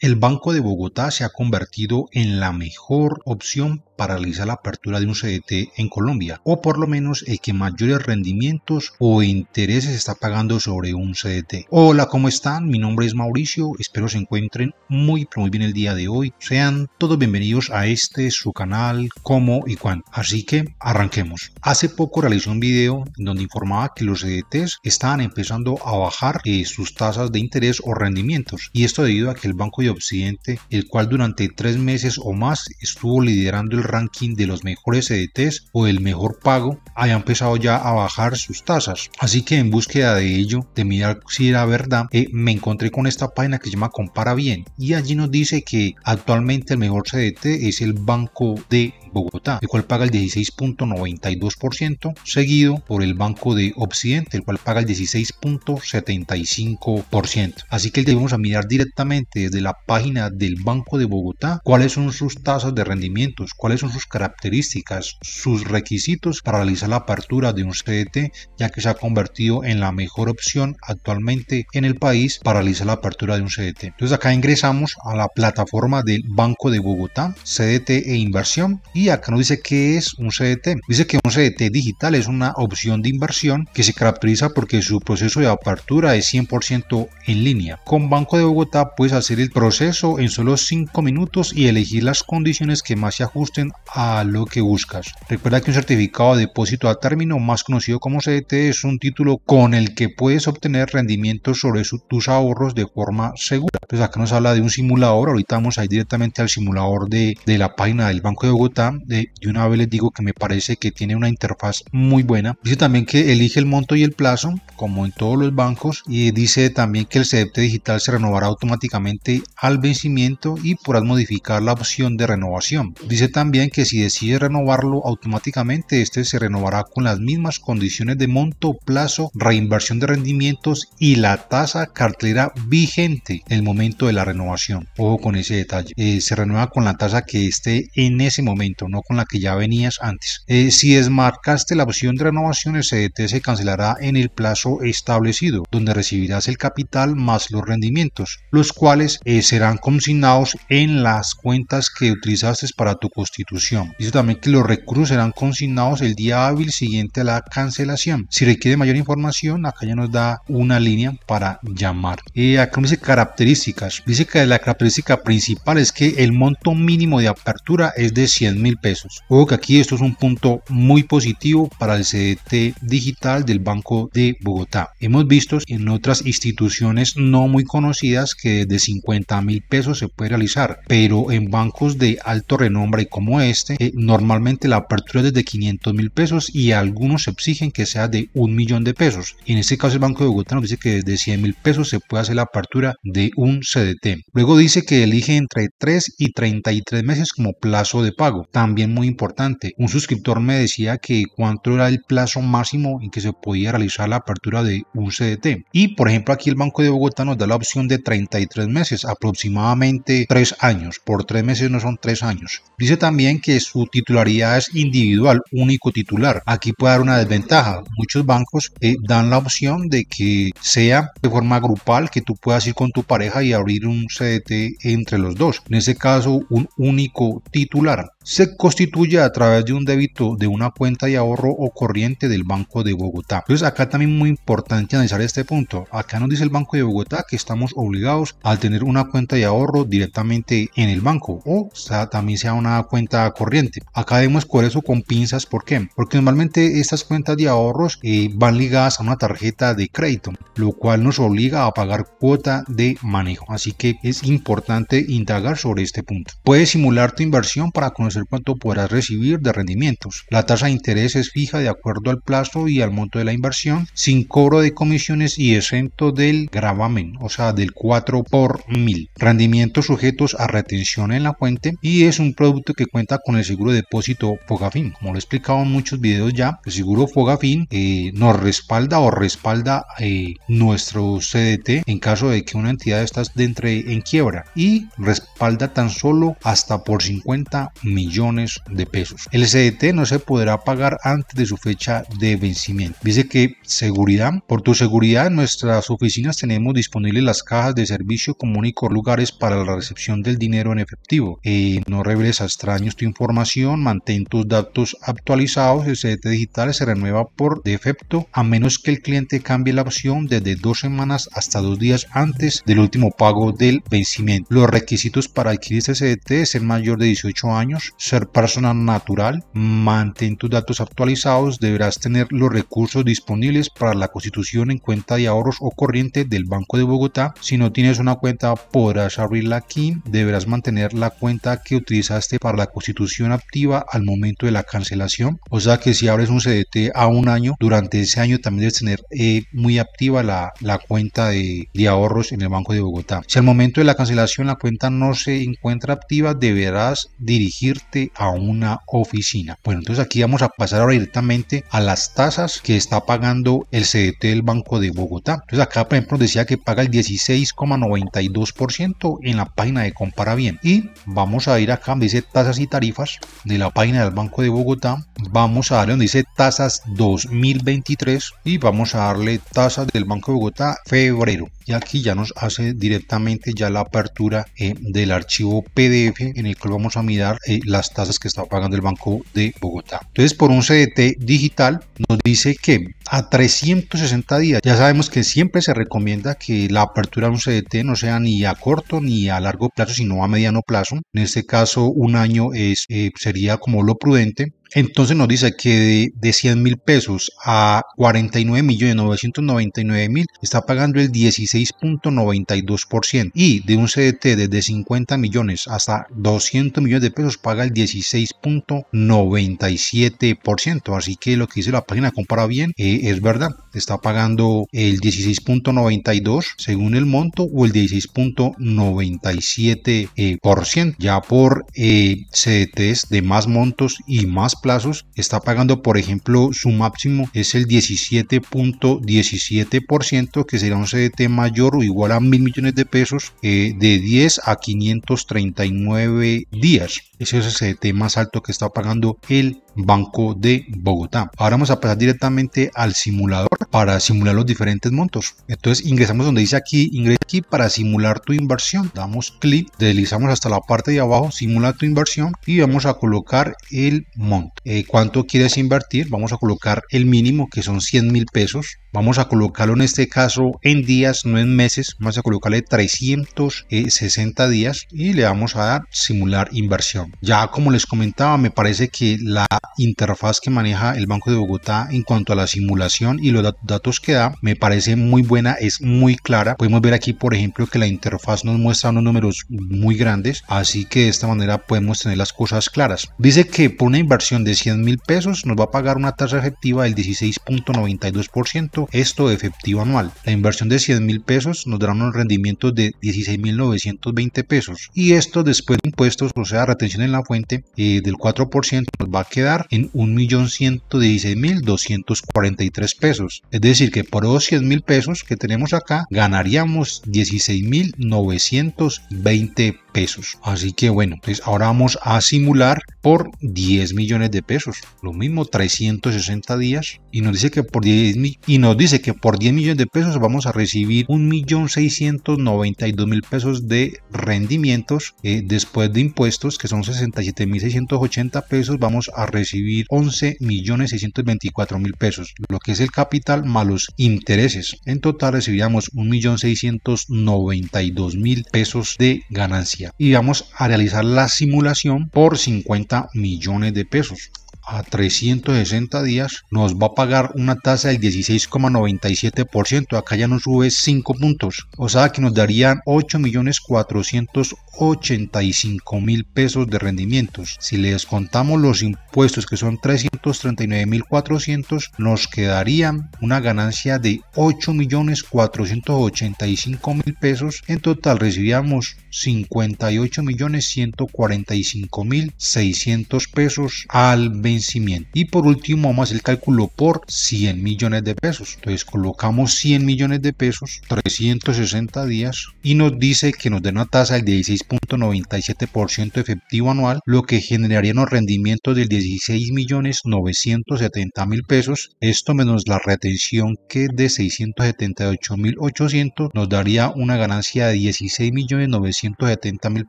el Banco de Bogotá se ha convertido en la mejor opción realizar la apertura de un CDT en Colombia, o por lo menos el que mayores rendimientos o intereses está pagando sobre un CDT. Hola, ¿cómo están? Mi nombre es Mauricio, espero se encuentren muy, pero muy bien el día de hoy. Sean todos bienvenidos a este, su canal, cómo y cuándo. Así que arranquemos. Hace poco realizó un video donde informaba que los CDTs estaban empezando a bajar eh, sus tasas de interés o rendimientos, y esto debido a que el Banco de Occidente, el cual durante tres meses o más estuvo liderando el ranking de los mejores cdts e o el mejor pago, haya empezado ya a bajar sus tasas. Así que en búsqueda de ello, de mirar si era verdad, eh, me encontré con esta página que se llama Compara Bien y allí nos dice que actualmente el mejor CDT es el Banco de Bogotá, el cual paga el 16.92%, seguido por el Banco de Occidente, el cual paga el 16.75%. Así que debemos a mirar directamente desde la página del Banco de Bogotá cuáles son sus tasas de rendimientos, cuáles son sus características, sus requisitos para realizar la apertura de un CDT, ya que se ha convertido en la mejor opción actualmente en el país para realizar la apertura de un CDT. Entonces acá ingresamos a la plataforma del Banco de Bogotá, CDT e inversión y acá nos dice qué es un CDT. Dice que un CDT digital es una opción de inversión que se caracteriza porque su proceso de apertura es 100% en línea. Con Banco de Bogotá puedes hacer el proceso en solo 5 minutos y elegir las condiciones que más se ajusten a lo que buscas. Recuerda que un certificado de depósito a término, más conocido como CDT, es un título con el que puedes obtener rendimientos sobre tus ahorros de forma segura. Entonces pues acá nos habla de un simulador, ahorita vamos a directamente al simulador de la página del Banco de Bogotá de, una vez les digo que me parece que tiene una interfaz muy buena. Dice también que elige el monto y el plazo, como en todos los bancos, y dice también que el CDT digital se renovará automáticamente al vencimiento y podrás modificar la opción de renovación. Dice también que si decides renovarlo automáticamente, este se renovará con las mismas condiciones de monto, plazo, reinversión de rendimientos y la tasa cartelera vigente en el momento de la renovación. Ojo con ese detalle. Eh, se renueva con la tasa que esté en ese momento no con la que ya venías antes. Eh, si desmarcaste la opción de renovación, el CDT se cancelará en el plazo establecido, donde recibirás el capital más los rendimientos, los cuales eh, serán consignados en las cuentas que utilizaste para tu constitución. Dice también que los recursos serán consignados el día hábil siguiente a la cancelación. Si requiere mayor información, acá ya nos da una línea para llamar. Eh, acá dice características. Dice que la característica principal es que el monto mínimo de apertura es de 100 mil pesos. o que aquí esto es un punto muy positivo para el CDT digital del Banco de Bogotá. Hemos visto en otras instituciones no muy conocidas que de 50 mil pesos se puede realizar, pero en bancos de alto renombre como este, eh, normalmente la apertura es desde 500 mil pesos y algunos exigen que sea de un millón de pesos. En este caso el Banco de Bogotá nos dice que desde 100 mil pesos se puede hacer la apertura de un CDT. Luego dice que elige entre 3 y 33 meses como plazo de pago también muy importante. Un suscriptor me decía que cuánto era el plazo máximo en que se podía realizar la apertura de un CDT. Y por ejemplo aquí el Banco de Bogotá nos da la opción de 33 meses, aproximadamente 3 años. Por 3 meses no son 3 años. Dice también que su titularidad es individual, único titular. Aquí puede dar una desventaja. Muchos bancos eh, dan la opción de que sea de forma grupal, que tú puedas ir con tu pareja y abrir un CDT entre los dos. En ese caso, un único titular se constituye a través de un débito de una cuenta de ahorro o corriente del Banco de Bogotá. Entonces acá también muy importante analizar este punto. Acá nos dice el Banco de Bogotá que estamos obligados a tener una cuenta de ahorro directamente en el banco o sea, también sea una cuenta corriente. Acá vemos por eso con pinzas, ¿por qué? Porque normalmente estas cuentas de ahorros eh, van ligadas a una tarjeta de crédito, lo cual nos obliga a pagar cuota de manejo. Así que es importante indagar sobre este punto. Puedes simular tu inversión para conocer cuánto podrás recibir de rendimientos. La tasa de interés es fija de acuerdo al plazo y al monto de la inversión, sin cobro de comisiones y exento del gravamen, o sea, del 4 por 1000. Rendimientos sujetos a retención en la fuente y es un producto que cuenta con el seguro de depósito Fogafin. Como lo he explicado en muchos videos ya, el seguro Fogafin eh, nos respalda o respalda eh, nuestro CDT en caso de que una entidad de entre en quiebra y respalda tan solo hasta por 50 mil millones de pesos. El CDT no se podrá pagar antes de su fecha de vencimiento. Dice que seguridad, por tu seguridad en nuestras oficinas tenemos disponibles las cajas de servicio como únicos lugares para la recepción del dinero en efectivo. Eh, no reveles a extraños tu información, mantén tus datos actualizados. El CDT digital se renueva por defecto a menos que el cliente cambie la opción desde dos semanas hasta dos días antes del último pago del vencimiento. Los requisitos para adquirir este CDT es el mayor de 18 años, ser persona natural, mantén tus datos actualizados, deberás tener los recursos disponibles para la constitución en cuenta de ahorros o corriente del Banco de Bogotá. Si no tienes una cuenta, podrás abrirla aquí. Deberás mantener la cuenta que utilizaste para la constitución activa al momento de la cancelación. O sea que si abres un CDT a un año, durante ese año también debes tener eh, muy activa la, la cuenta de, de ahorros en el Banco de Bogotá. Si al momento de la cancelación la cuenta no se encuentra activa, deberás dirigir a una oficina. Bueno, entonces aquí vamos a pasar ahora directamente a las tasas que está pagando el CDT del Banco de Bogotá. Entonces acá, por ejemplo, decía que paga el 16,92% en la página de Compara Bien. Y vamos a ir acá donde dice tasas y tarifas de la página del Banco de Bogotá. Vamos a darle donde dice tasas 2023 y vamos a darle tasas del Banco de Bogotá febrero. Y aquí ya nos hace directamente ya la apertura eh, del archivo PDF en el cual vamos a mirar el eh, las tasas que está pagando el Banco de Bogotá. Entonces, por un CDT digital nos dice que a 360 días, ya sabemos que siempre se recomienda que la apertura de un CDT no sea ni a corto ni a largo plazo, sino a mediano plazo. En este caso, un año es, eh, sería como lo prudente entonces nos dice que de, 100 mil pesos a 49 millones 999 mil está pagando el 16.92% y de un CDT desde 50 millones hasta 200 millones de pesos paga el 16.97%. Así que lo que dice la página compara bien eh, es verdad. Está pagando el 16.92 según el monto o el 16.97%. Eh, ya por eh, CDTs de más montos y más plazos está pagando, por ejemplo, su máximo es el 17.17%, que será un CDT mayor o igual a mil millones de pesos eh, de 10 a 539 días. Ese es el CDT más alto que está pagando el Banco de Bogotá. Ahora vamos a pasar directamente al simulador para simular los diferentes montos. Entonces ingresamos donde dice aquí, ingresa aquí para simular tu inversión. Damos clic, deslizamos hasta la parte de abajo, simula tu inversión y vamos a colocar el monto. Eh, ¿Cuánto quieres invertir? Vamos a colocar el mínimo que son 100 mil pesos. Vamos a colocarlo en este caso en días, no en meses. Vamos a colocarle 360 eh, días y le vamos a dar simular inversión. Ya como les comentaba, me parece que la interfaz que maneja el Banco de Bogotá en cuanto a la simulación y los datos que da me parece muy buena, es muy clara. Podemos ver aquí, por ejemplo, que la interfaz nos muestra unos números muy grandes, así que de esta manera podemos tener las cosas claras. Dice que por una inversión de 100 mil pesos nos va a pagar una tasa efectiva del 16.92%, esto efectivo anual. La inversión de 100 mil pesos nos dará unos rendimientos de 16.920 pesos y esto después de impuestos, o sea, retención en la fuente eh, del 4% nos va a quedar en 1.116.243 pesos. Es decir, que por esos 100.000 pesos que tenemos acá, ganaríamos 16.920 pesos. Así que bueno, pues ahora vamos a simular por 10 millones de pesos. Lo mismo, 360 días. Y nos dice que por 10, y nos dice que por 10 millones de pesos vamos a recibir 1.692.000 pesos de rendimientos eh, después de impuestos, que son 67.680 pesos. Vamos a recibir recibir 11 millones 624 mil pesos, lo que es el capital más los intereses. En total recibíamos millón 692 mil pesos de ganancia y vamos a realizar la simulación por 50 millones de pesos a 360 días nos va a pagar una tasa del 16,97%. Acá ya nos sube 5 puntos. O sea que nos darían millones 480 85 mil pesos de rendimientos. Si les contamos los impuestos que son 339 mil 400, nos quedaría una ganancia de 8 millones 485 mil pesos. En total recibíamos 58 millones 145 mil 600 pesos al vencimiento. Y por último vamos a el cálculo por 100 millones de pesos. Entonces colocamos 100 millones de pesos, 360 días y nos dice que nos den una tasa del 16%. .97% efectivo anual, lo que generaría unos rendimientos de 16.970.000 pesos, esto menos la retención que de 678.800 nos daría una ganancia de 16.970.000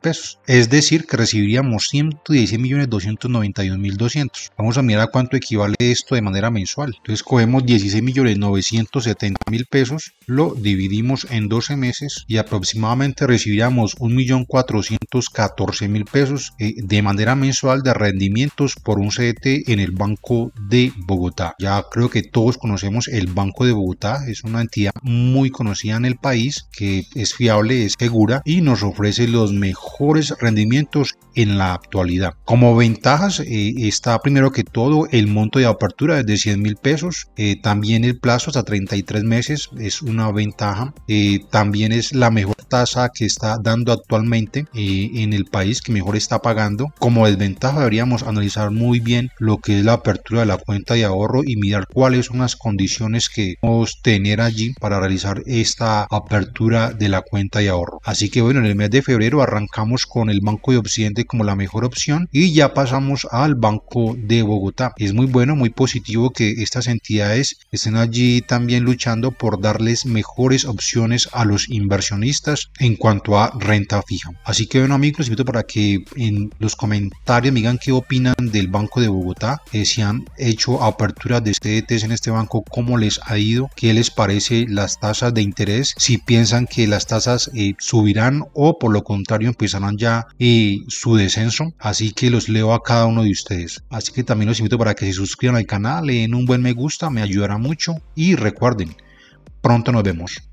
pesos, es decir, que recibiríamos 116.291.200. Vamos a mirar cuánto equivale esto de manera mensual. Entonces cogemos 16.970.000 pesos, lo dividimos en 12 meses y aproximadamente recibiríamos 1.400.000 414 mil pesos eh, de manera mensual de rendimientos por un CDT en el Banco de Bogotá. Ya creo que todos conocemos el Banco de Bogotá, es una entidad muy conocida en el país que es fiable, es segura y nos ofrece los mejores rendimientos en la actualidad. Como ventajas eh, está primero que todo el monto de apertura de 100 mil pesos, eh, también el plazo hasta 33 meses es una ventaja, también es la mejor tasa que está dando actualmente eh, en el país que mejor está pagando. Como desventaja deberíamos analizar muy bien lo que es la apertura de la cuenta de ahorro y mirar cuáles son las condiciones que vamos tener allí para realizar esta apertura de la cuenta de ahorro. Así que bueno, en el mes de febrero arrancamos con el Banco de Occidente como la mejor opción y ya pasamos al Banco de Bogotá. Es muy bueno, muy positivo que estas entidades estén allí también luchando por darles mejores opciones a los inversionistas en cuanto a renta fija. Así que bueno amigos, los invito para que en los comentarios me digan qué opinan del Banco de Bogotá, si han hecho aperturas de CDTs este e en este banco, cómo les ha ido, qué les parece las tasas de interés, si piensan que las tasas eh, subirán o por lo contrario empezarán ya eh, su descenso. Así que los leo a cada uno de ustedes. Así que también los invito para que se suscriban al canal, le den un buen me gusta, me ayudará mucho y recuerden, pronto nos vemos.